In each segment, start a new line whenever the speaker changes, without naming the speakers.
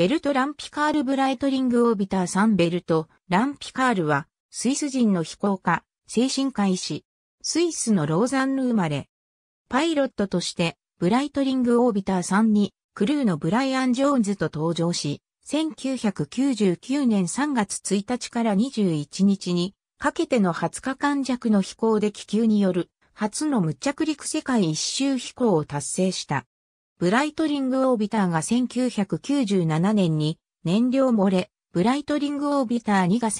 ベルト・ランピカール・ブライトリング・オービターさんベルト・ランピカールは、スイス人の飛行家、精神科医師、スイスのローザンヌ生まれ。パイロットとして、ブライトリング・オービターさんに、クルーのブライアン・ジョーンズと登場し、1999年3月1日から21日に、かけての20日間弱の飛行で気球による、初の無着陸世界一周飛行を達成した。ブライトリングオービターが1997年に燃料漏れ、ブライトリングオービター2が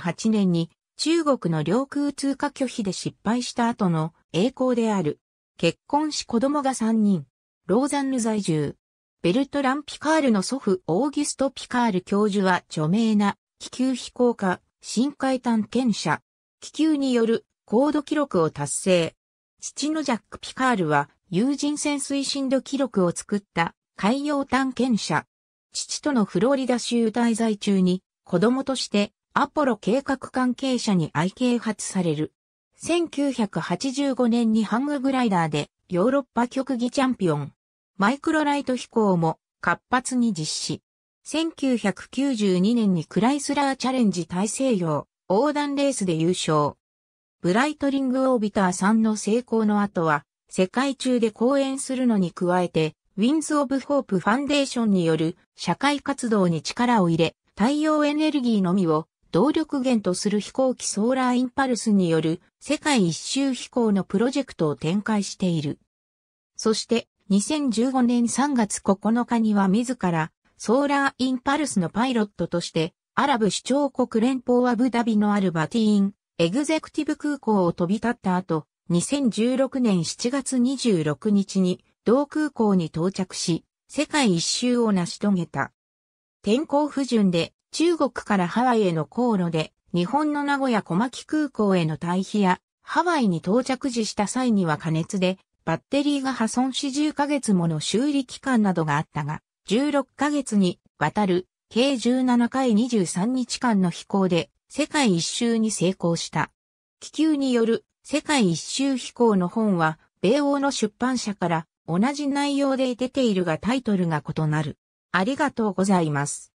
1998年に中国の領空通過拒否で失敗した後の栄光である。結婚し子供が3人。ローザンヌ在住。ベルトラン・ピカールの祖父オーギスト・ピカール教授は著名な気球飛行家、深海探検者、気球による高度記録を達成。父のジャック・ピカールは有人潜水深度記録を作った海洋探検者。父とのフロリダ州滞在中に子供としてアポロ計画関係者に愛啓発される。1985年にハンググライダーでヨーロッパ極技チャンピオン。マイクロライト飛行も活発に実施。1992年にクライスラーチャレンジ大西洋横断レースで優勝。ブライトリングオービター3の成功の後は世界中で講演するのに加えて、ウィンズ・オブ・ホープ・ファンデーションによる社会活動に力を入れ、太陽エネルギーのみを動力源とする飛行機ソーラーインパルスによる世界一周飛行のプロジェクトを展開している。そして2015年3月9日には自らソーラーインパルスのパイロットとしてアラブ首長国連邦アブダビのアルバティーンエグゼクティブ空港を飛び立った後、2016年7月26日に同空港に到着し、世界一周を成し遂げた。天候不順で中国からハワイへの航路で日本の名古屋小牧空港への退避やハワイに到着時した際には加熱でバッテリーが破損し10ヶ月もの修理期間などがあったが、16ヶ月にわたる計17回23日間の飛行で世界一周に成功した。気球による世界一周飛行の本は、米欧の出版社から同じ内容で出ているがタイトルが異なる。ありがとうございます。